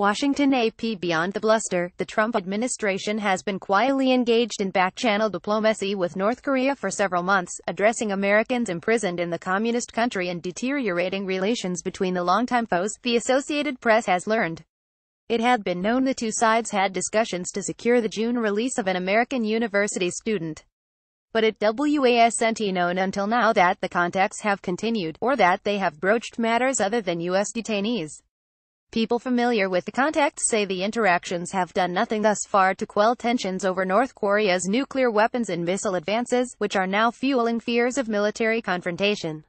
Washington AP Beyond the bluster, the Trump administration has been quietly engaged in back-channel diplomacy with North Korea for several months, addressing Americans imprisoned in the communist country and deteriorating relations between the longtime foes, the Associated Press has learned. It had been known the two sides had discussions to secure the June release of an American university student. But it wasn't known until now that the contacts have continued, or that they have broached matters other than U.S. detainees. People familiar with the contacts say the interactions have done nothing thus far to quell tensions over North Korea's nuclear weapons and missile advances, which are now fueling fears of military confrontation.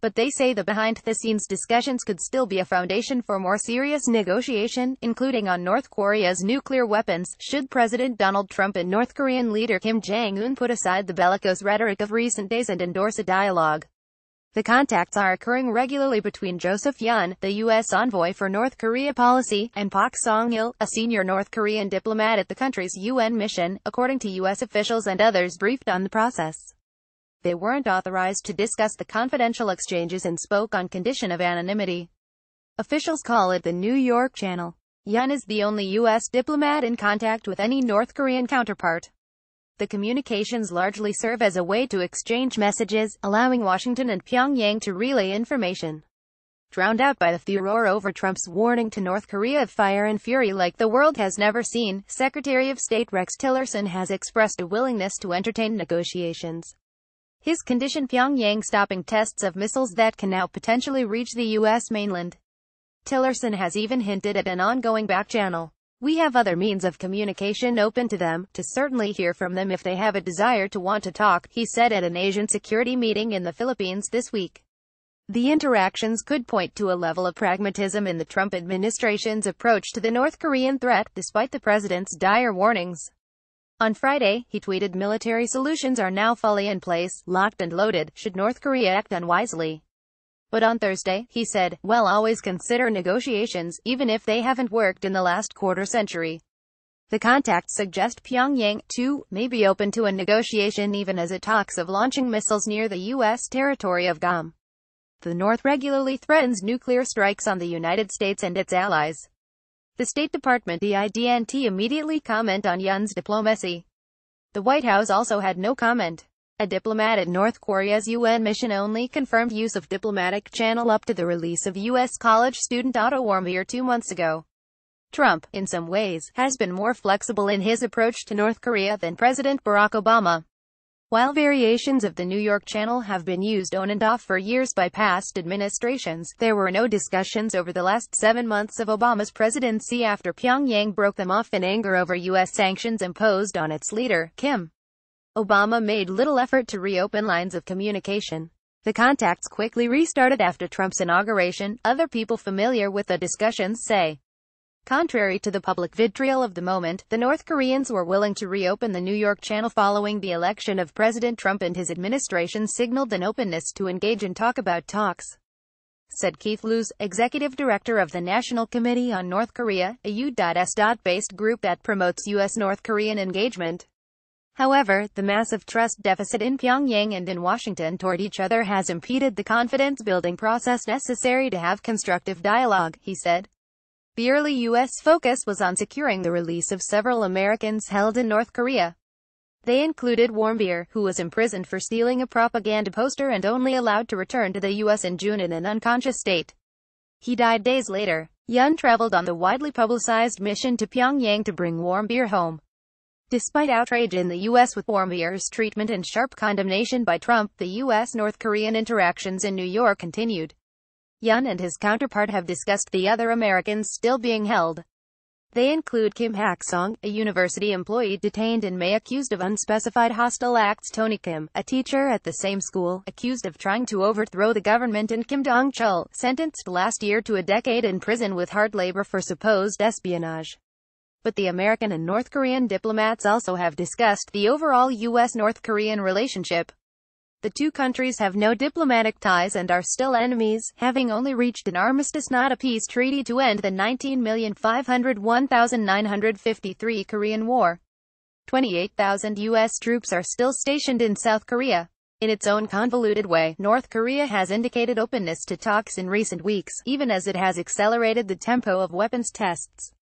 But they say the behind-the-scenes discussions could still be a foundation for more serious negotiation, including on North Korea's nuclear weapons, should President Donald Trump and North Korean leader Kim Jong-un put aside the bellicose rhetoric of recent days and endorse a dialogue. The contacts are occurring regularly between Joseph Yun, the U.S. envoy for North Korea policy, and Pak Song-il, a senior North Korean diplomat at the country's UN mission, according to U.S. officials and others briefed on the process. They weren't authorized to discuss the confidential exchanges and spoke on condition of anonymity. Officials call it the New York Channel. Yun is the only U.S. diplomat in contact with any North Korean counterpart. The communications largely serve as a way to exchange messages, allowing Washington and Pyongyang to relay information. Drowned out by the furor over Trump's warning to North Korea of fire and fury like the world has never seen, Secretary of State Rex Tillerson has expressed a willingness to entertain negotiations. His condition Pyongyang stopping tests of missiles that can now potentially reach the U.S. mainland. Tillerson has even hinted at an ongoing back channel we have other means of communication open to them, to certainly hear from them if they have a desire to want to talk, he said at an Asian security meeting in the Philippines this week. The interactions could point to a level of pragmatism in the Trump administration's approach to the North Korean threat, despite the president's dire warnings. On Friday, he tweeted military solutions are now fully in place, locked and loaded, should North Korea act unwisely. But on Thursday, he said, well always consider negotiations, even if they haven't worked in the last quarter century. The contacts suggest Pyongyang, too, may be open to a negotiation even as it talks of launching missiles near the U.S. territory of Guam. The North regularly threatens nuclear strikes on the United States and its allies. The State Department, the IDNT immediately comment on Yun's diplomacy. The White House also had no comment. A diplomat at North Korea's UN mission only confirmed use of diplomatic channel up to the release of U.S. college student Otto Warmbier two months ago. Trump, in some ways, has been more flexible in his approach to North Korea than President Barack Obama. While variations of the New York Channel have been used on and off for years by past administrations, there were no discussions over the last seven months of Obama's presidency after Pyongyang broke them off in anger over U.S. sanctions imposed on its leader, Kim. Obama made little effort to reopen lines of communication. The contacts quickly restarted after Trump's inauguration, other people familiar with the discussions say. Contrary to the public vitriol of the moment, the North Koreans were willing to reopen the New York channel following the election of President Trump and his administration signaled an openness to engage in talk about talks. Said Keith Lewis, executive director of the National Committee on North Korea, a U.S.-based group that promotes U.S.-North Korean engagement. However, the massive trust deficit in Pyongyang and in Washington toward each other has impeded the confidence-building process necessary to have constructive dialogue, he said. The early U.S. focus was on securing the release of several Americans held in North Korea. They included Warmbier, who was imprisoned for stealing a propaganda poster and only allowed to return to the U.S. in June in an unconscious state. He died days later. Yun traveled on the widely publicized mission to Pyongyang to bring Warmbier home. Despite outrage in the U.S. with Warmier's treatment and sharp condemnation by Trump, the U.S.-North Korean interactions in New York continued. Yun and his counterpart have discussed the other Americans still being held. They include Kim Hak-song, a university employee detained in May accused of unspecified hostile acts Tony Kim, a teacher at the same school, accused of trying to overthrow the government and Kim Dong-chul, sentenced last year to a decade in prison with hard labor for supposed espionage but the American and North Korean diplomats also have discussed the overall U.S.-North Korean relationship. The two countries have no diplomatic ties and are still enemies, having only reached an armistice not a peace treaty to end the 19,501,953 Korean War. 28,000 U.S. troops are still stationed in South Korea. In its own convoluted way, North Korea has indicated openness to talks in recent weeks, even as it has accelerated the tempo of weapons tests.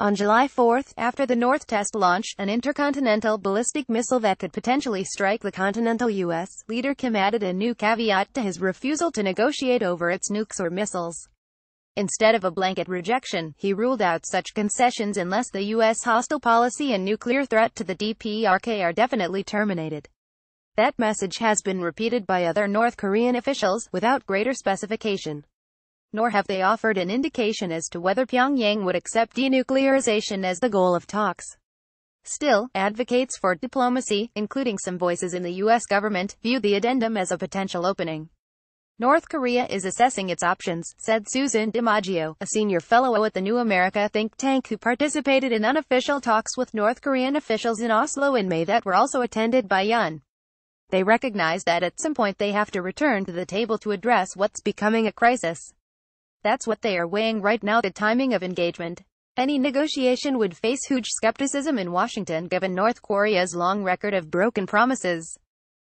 On July 4, after the North test launch, an intercontinental ballistic missile that could potentially strike the continental U.S., leader Kim added a new caveat to his refusal to negotiate over its nukes or missiles. Instead of a blanket rejection, he ruled out such concessions unless the U.S. hostile policy and nuclear threat to the DPRK are definitely terminated. That message has been repeated by other North Korean officials, without greater specification nor have they offered an indication as to whether Pyongyang would accept denuclearization as the goal of talks. Still, advocates for diplomacy, including some voices in the U.S. government, view the addendum as a potential opening. North Korea is assessing its options, said Susan DiMaggio, a senior fellow at the New America think tank who participated in unofficial talks with North Korean officials in Oslo in May that were also attended by Yun. They recognize that at some point they have to return to the table to address what's becoming a crisis. That's what they are weighing right now the timing of engagement. Any negotiation would face huge skepticism in Washington given North Korea's long record of broken promises.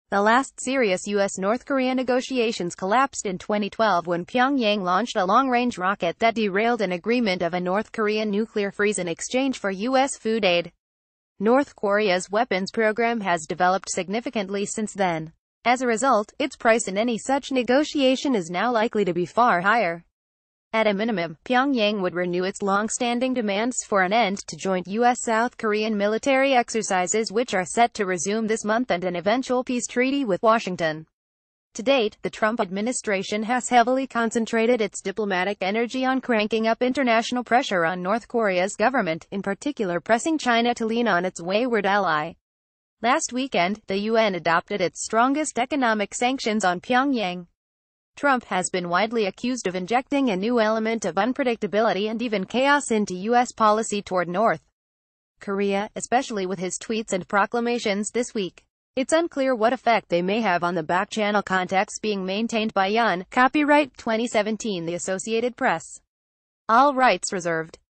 The last serious U.S.-North Korea negotiations collapsed in 2012 when Pyongyang launched a long-range rocket that derailed an agreement of a North Korean nuclear freeze in exchange for U.S. food aid. North Korea's weapons program has developed significantly since then. As a result, its price in any such negotiation is now likely to be far higher. At a minimum, Pyongyang would renew its long-standing demands for an end to joint U.S.-South Korean military exercises which are set to resume this month and an eventual peace treaty with Washington. To date, the Trump administration has heavily concentrated its diplomatic energy on cranking up international pressure on North Korea's government, in particular pressing China to lean on its wayward ally. Last weekend, the UN adopted its strongest economic sanctions on Pyongyang. Trump has been widely accused of injecting a new element of unpredictability and even chaos into U.S. policy toward North Korea, especially with his tweets and proclamations this week. It's unclear what effect they may have on the back-channel contacts being maintained by Yun, copyright 2017 The Associated Press. All rights reserved.